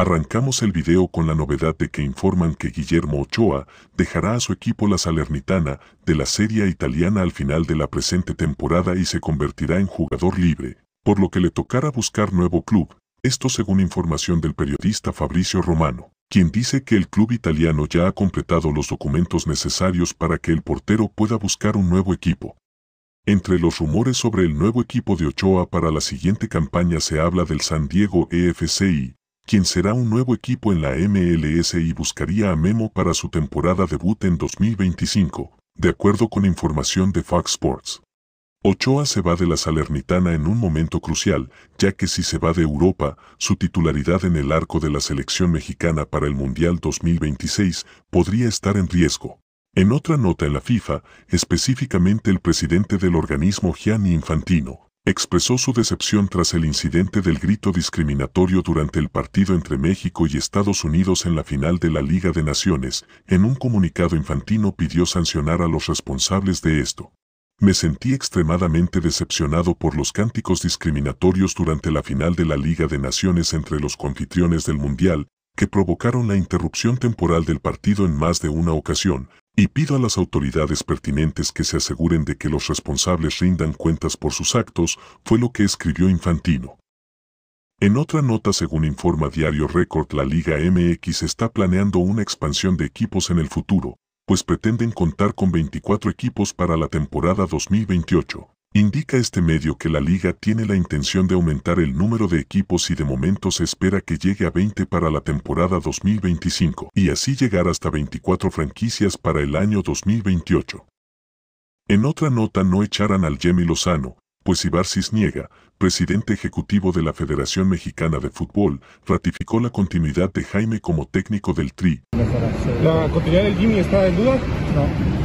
Arrancamos el video con la novedad de que informan que Guillermo Ochoa dejará a su equipo la Salernitana de la Serie Italiana al final de la presente temporada y se convertirá en jugador libre, por lo que le tocará buscar nuevo club, esto según información del periodista Fabricio Romano, quien dice que el club italiano ya ha completado los documentos necesarios para que el portero pueda buscar un nuevo equipo. Entre los rumores sobre el nuevo equipo de Ochoa para la siguiente campaña se habla del San Diego EFCI, quien será un nuevo equipo en la MLS y buscaría a Memo para su temporada debut en 2025, de acuerdo con información de Fox Sports. Ochoa se va de la Salernitana en un momento crucial, ya que si se va de Europa, su titularidad en el arco de la selección mexicana para el Mundial 2026 podría estar en riesgo. En otra nota en la FIFA, específicamente el presidente del organismo Gianni Infantino, expresó su decepción tras el incidente del grito discriminatorio durante el partido entre México y Estados Unidos en la final de la Liga de Naciones, en un comunicado infantino pidió sancionar a los responsables de esto. Me sentí extremadamente decepcionado por los cánticos discriminatorios durante la final de la Liga de Naciones entre los confitriones del Mundial, que provocaron la interrupción temporal del partido en más de una ocasión, y pido a las autoridades pertinentes que se aseguren de que los responsables rindan cuentas por sus actos, fue lo que escribió Infantino. En otra nota, según informa Diario Record, la Liga MX está planeando una expansión de equipos en el futuro, pues pretenden contar con 24 equipos para la temporada 2028. Indica este medio que la liga tiene la intención de aumentar el número de equipos y de momento se espera que llegue a 20 para la temporada 2025 y así llegar hasta 24 franquicias para el año 2028. En otra nota no echaran al Jemi Lozano, pues Ibar Cisniega, presidente ejecutivo de la Federación Mexicana de Fútbol, ratificó la continuidad de Jaime como técnico del TRI. ¿La continuidad del Jimmy está en duda? No.